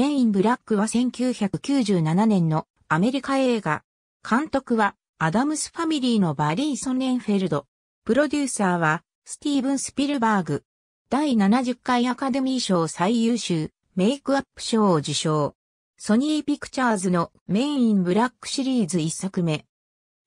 メインブラックは1997年のアメリカ映画。監督はアダムスファミリーのバリー・ソネンフェルド。プロデューサーはスティーブン・スピルバーグ。第70回アカデミー賞最優秀メイクアップ賞を受賞。ソニーピクチャーズのメインブラックシリーズ1作目。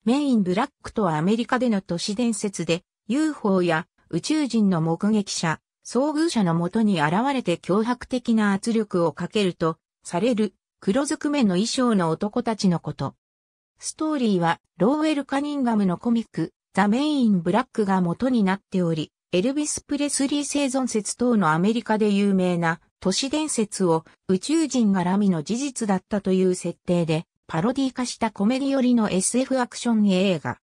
メインブラックとはアメリカでの都市伝説で UFO や宇宙人の目撃者、遭遇者のもとに現れて脅迫的な圧力をかけると、される、黒ずくめの衣装の男たちのこと。ストーリーは、ローウェル・カニンガムのコミック、ザ・メイン・ブラックが元になっており、エルビス・プレスリー生存説等のアメリカで有名な都市伝説を宇宙人がラミの事実だったという設定でパロディ化したコメディ寄りの SF アクション映画。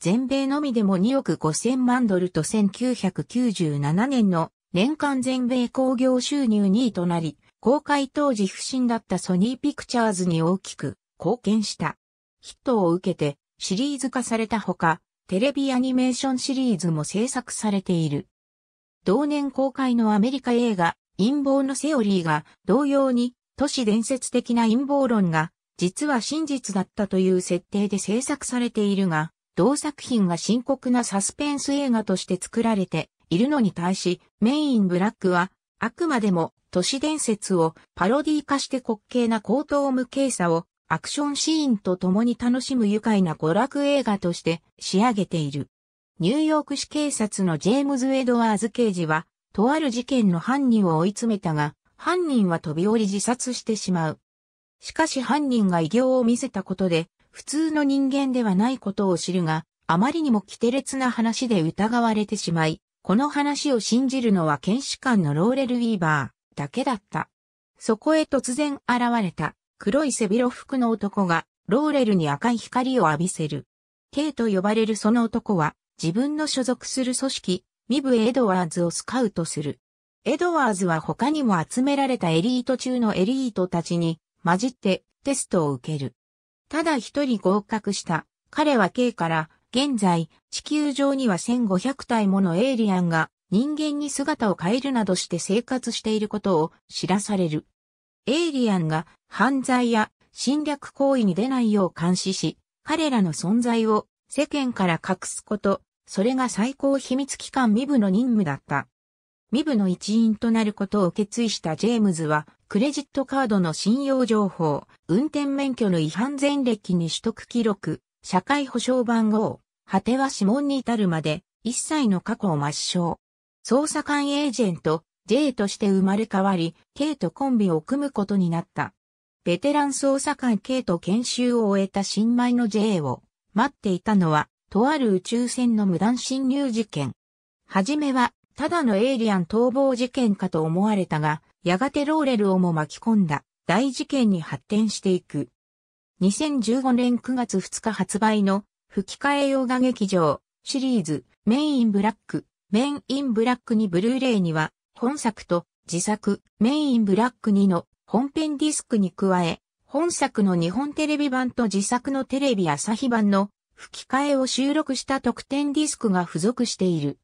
全米のみでも2億5000万ドルと1997年の年間全米興行収入2位となり、公開当時不振だったソニーピクチャーズに大きく貢献した。ヒットを受けてシリーズ化されたほか、テレビアニメーションシリーズも制作されている。同年公開のアメリカ映画、陰謀のセオリーが同様に都市伝説的な陰謀論が実は真実だったという設定で制作されているが、同作品が深刻なサスペンス映画として作られているのに対し、メインブラックは、あくまでも都市伝説をパロディ化して滑稽な高等無形さをアクションシーンと共に楽しむ愉快な娯楽映画として仕上げている。ニューヨーク市警察のジェームズ・エドワーズ刑事は、とある事件の犯人を追い詰めたが、犯人は飛び降り自殺してしまう。しかし犯人が異形を見せたことで、普通の人間ではないことを知るが、あまりにも奇て烈な話で疑われてしまい、この話を信じるのは検視官のローレル・ウィーバーだけだった。そこへ突然現れた黒い背広服の男がローレルに赤い光を浴びせる。K と呼ばれるその男は自分の所属する組織、ミブ・エドワーズをスカウトする。エドワーズは他にも集められたエリート中のエリートたちに混じってテストを受ける。ただ一人合格した。彼は K から現在、地球上には1500体ものエイリアンが人間に姿を変えるなどして生活していることを知らされる。エイリアンが犯罪や侵略行為に出ないよう監視し、彼らの存在を世間から隠すこと、それが最高秘密機関ミブの任務だった。ミブの一員となることを決意したジェームズは、クレジットカードの信用情報、運転免許の違反前歴に取得記録、社会保障番号、果ては指紋に至るまで、一切の過去を抹消。捜査官エージェント、J として生まれ変わり、K とコンビを組むことになった。ベテラン捜査官 K と研修を終えた新米の J を待っていたのは、とある宇宙船の無断侵入事件。はじめは、ただのエイリアン逃亡事件かと思われたが、やがてローレルをも巻き込んだ大事件に発展していく。2015年9月2日発売の吹き替え洋画劇場シリーズメインブラック、メインインブラックにブルーレイには本作と自作メインブラック2の本編ディスクに加え、本作の日本テレビ版と自作のテレビ朝日版の吹き替えを収録した特典ディスクが付属している。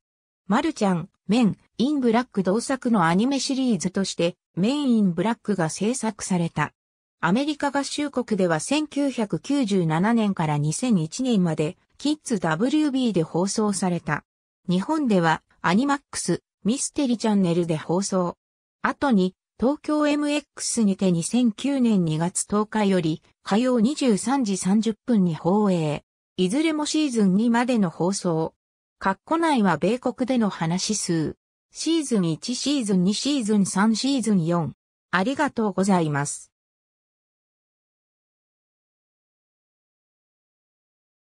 マルちゃん、メン、インブラック同作のアニメシリーズとして、メインブラックが制作された。アメリカ合衆国では1997年から2001年まで、キッズ WB で放送された。日本では、アニマックス、ミステリチャンネルで放送。後に、東京 MX にて2009年2月10日より、火曜23時30分に放映。いずれもシーズン2までの放送。括弧内は米国での話数。シーズン1シーズン2シーズン3シーズン4。ありがとうございます。